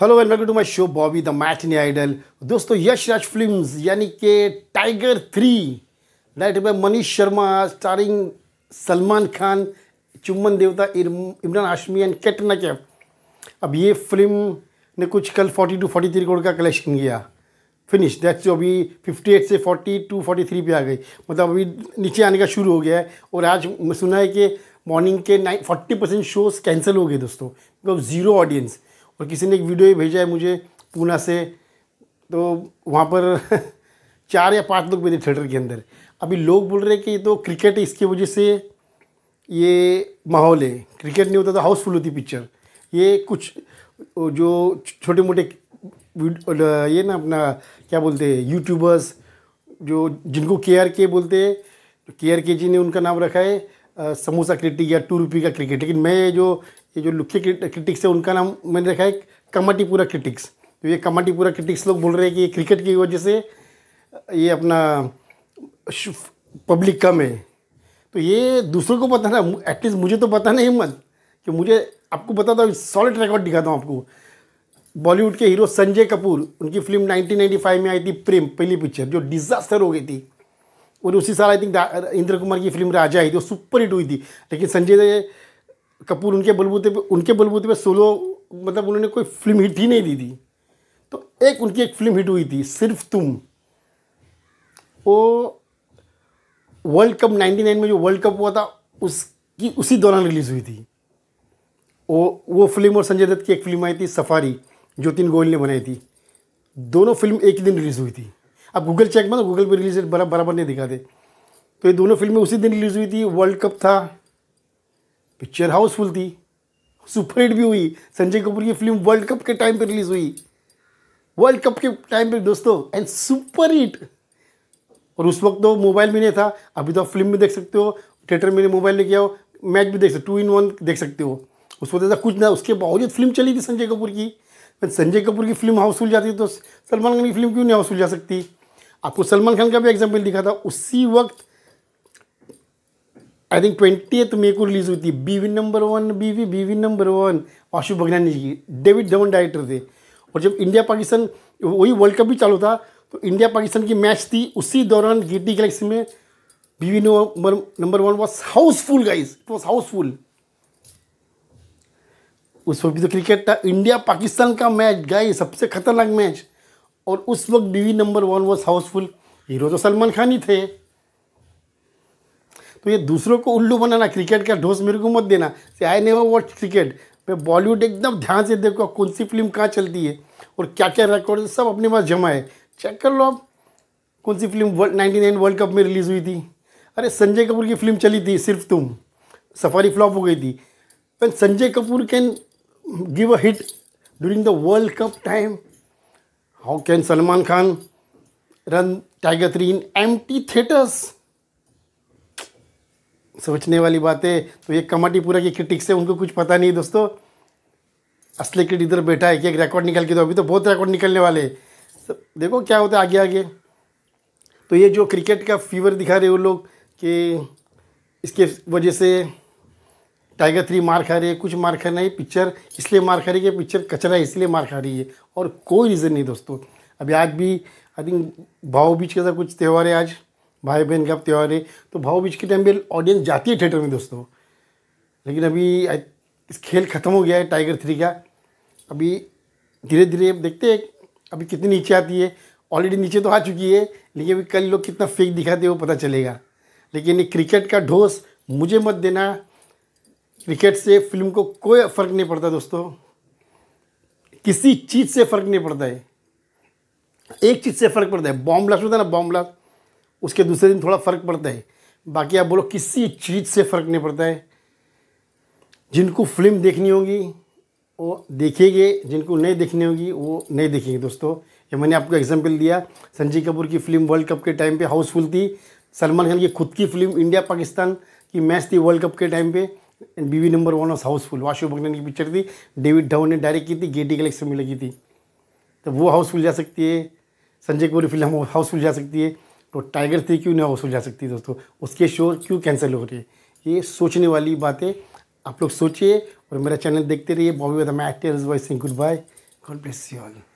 hello welcome to my show Bobby the in idol दोस्तों Yash Raj films यानी कि Tiger three right by Manish Sharma starring Salman Khan चुम्बन देवता इमरान हाशमी एंड कैटरीना कैफ अब ये फिल्म ने कुछ कल 42 फोर्टी करोड़ का कलेक्शन किया फिनिश दैट्स जो अभी 58 से 42 43 पे आ गई मतलब अभी नीचे आने का शुरू हो गया है और आज सुना है कि मॉर्निंग के nine forty percent shows cancel हो गए दोस्तों बिकॉज ज़ीरो ऑडियंस और किसी ने एक वीडियो ही भेजा है मुझे पूना से तो वहाँ पर चार या पाँच लोग मेरे थिएटर के अंदर अभी लोग बोल रहे हैं कि तो क्रिकेट इसकी वजह से ये माहौल है क्रिकेट नहीं होता तो हाउसफुल होती पिक्चर ये कुछ जो छोटे मोटे ये ना अपना क्या बोलते हैं यूट्यूबर्स जो जिनको के आर के बोलते हैं के आर के जी ने उनका नाम रखा है समोसा क्रिटिक या टू रुपी का क्रिकेट लेकिन मैं जो ये जो लुखे क्रिटिक्स है उनका नाम मैंने रखा है कमाटीपुरा क्रिटिक्स तो ये कमाटीपुरा क्रिटिक्स लोग बोल रहे हैं कि ये क्रिकेट की वजह से ये अपना पब्लिक कम है तो ये दूसरों को पता ना एटलीस्ट मुझे तो पता नहीं मत कि मुझे आपको बता दो सॉलिड रिकॉर्ड दिखाता हूँ आपको बॉलीवुड के हीरो संजय कपूर उनकी फिल्म 1995 में आई थी प्रेम पहली पिक्चर जो डिजास्टर हो गई थी और उसी साल आई थिंक इंद्र कुमार की फिल्म राजा आई थी वो सुपर हिट हुई थी लेकिन संजय कपूर उनके बलबूते पे उनके बलबूते पे सोलो मतलब उन्होंने कोई फिल्म हिट ही नहीं दी थी तो एक उनकी एक फिल्म हिट हुई थी सिर्फ तुम वो वर्ल्ड कप 99 में जो वर्ल्ड कप हुआ था उसकी उसी दौरान रिलीज़ हुई थी वो वो फिल्म और संजय दत्त की एक फिल्म आई थी सफारी ज्योतिन गोयल ने बनाई थी दोनों फिल्म एक ही दिन रिलीज़ हुई थी अब गूगल चेक मतलब गूगल पर रिलीज बराबर नहीं दिखाते तो ये दोनों फिल्में उसी दिन रिलीज़ हुई थी वर्ल्ड कप था पिक्चर हाउसफुल थी सुपर हिट भी हुई संजय कपूर की फिल्म वर्ल्ड कप के टाइम पर रिलीज हुई वर्ल्ड कप के टाइम पर दोस्तों एंड सुपर हिट और उस वक्त तो मोबाइल भी नहीं था अभी तो आप फिल्म भी देख सकते हो थिएटर में मोबाइल लेके आओ मैच भी देख सकते हो टू इन वन देख सकते हो उस वक्त ऐसा कुछ ना उसके बावजूद फिल्म चली थी संजय कपूर की संजय कपूर की फिल्म हाउसफुल जाती तो सलमान खान की फिल्म क्यों नहीं हाउसफुल जा सकती आपको सलमान खान का भी एग्जाम्पल दिखा था उसी वक्त आई थिंक ट्वेंटी एथ मे को रिलीज़ हुई थी Biwi number one Biwi Biwi number one Vashu Bhagnani ji David Dhawan director थे और जब इंडिया पाकिस्तान वही वर्ल्ड कप भी चालू था तो इंडिया पाकिस्तान की मैच थी उसी दौरान गिटी गैलेक्सी में Biwi number number one was housefull guys it was housefull उस वक्त भी तो क्रिकेट था इंडिया पाकिस्तान का मैच गाइज सबसे खतरनाक मैच और उस वक्त Biwi number one was housefull hero तो सलमान खान ही थे तो ये दूसरों को उल्लू बनाना क्रिकेट का ढोस मेरे को मत देना से आई नेवर वॉच क्रिकेट मैं बॉलीवुड एकदम ध्यान से देखो कौन सी फिल्म कहाँ चलती है और क्या क्या रिकॉर्ड सब अपने पास जमा है चेक कर लो आप कौन सी film world ninety nine world cup में रिलीज़ हुई थी अरे संजय कपूर की फिल्म चली थी सिर्फ तुम सफारी फ्लॉप हो गई थी when Sanjay Kapoor can give a hit during the world cup time how can Salman Khan run Tiger 3 empty theatres सोचने वाली बातें तो ये कमाटीपुरा की क्रिटिक्स है उनको कुछ पता नहीं दोस्तों असली क्रिट इधर बैठा है कि एक रिकॉर्ड निकल के तो अभी तो बहुत रिकॉर्ड निकलने वाले तो देखो क्या होता है आगे आगे तो ये जो क्रिकेट का फीवर दिखा रहे वो लोग कि इसके वजह से टाइगर थ्री मार खा रही है कुछ मार खा नहीं है पिक्चर इसलिए मार खा रही है पिक्चर कचरा है इसलिए मार खा रही है और कोई रीज़न नहीं दोस्तों अभी आज भी आई थिंक भाव बीच के साथ कुछ त्यौहार है आज भाई बहन का त्यौहार है तो भाव बीच के टाइम पर ऑडियंस जाती है थिएटर में दोस्तों लेकिन अभी इस खेल ख़त्म हो गया है टाइगर थ्री का अभी धीरे धीरे देखते हैं अभी कितनी नीचे आती है ऑलरेडी नीचे तो आ चुकी है लेकिन अभी कल लोग कितना फेक दिखाते वो पता चलेगा लेकिन ये क्रिकेट का ढोस मुझे मत देना क्रिकेट से फिल्म को कोई फ़र्क नहीं पड़ता दोस्तों किसी चीज़ से फ़र्क नहीं पड़ता है एक चीज़ से फ़र्क पड़ता है बॉम्ब ब्लास्ट होता है ना बॉम्ब ब्लास्ट उसके दूसरे दिन थोड़ा फ़र्क पड़ता है बाकी आप बोलो किसी चीज़ से फ़र्क नहीं पड़ता है जिनको फिल्म देखनी होगी वो देखेंगे जिनको नहीं देखनी होगी वो नहीं देखेंगे दोस्तों ये मैंने आपको एग्जाम्पल दिया संजय कपूर की फिल्म वर्ल्ड कप के टाइम पे हाउसफुल थी सलमान खान की खुद की फिल्म इंडिया पाकिस्तान की मैच थी वर्ल्ड कप के टाइम पे and Biwi number one of housefull Vashu Bhagnani की पिक्चर थी डेविड धवन ने डायरेक्ट की थी गेटी कलेक्शन में लगी थी तो वो हाउसफुल जा सकती है संजय कपूर की फिल्म हाउसफुल जा सकती है तो टाइगर थी क्यों ना वसूल जा सकती दोस्तों उसके शो क्यों कैंसिल हो रही है ये सोचने वाली बातें आप लोग सोचिए और मेरा चैनल देखते रहिए Bobby with actor is goodbye God bless you all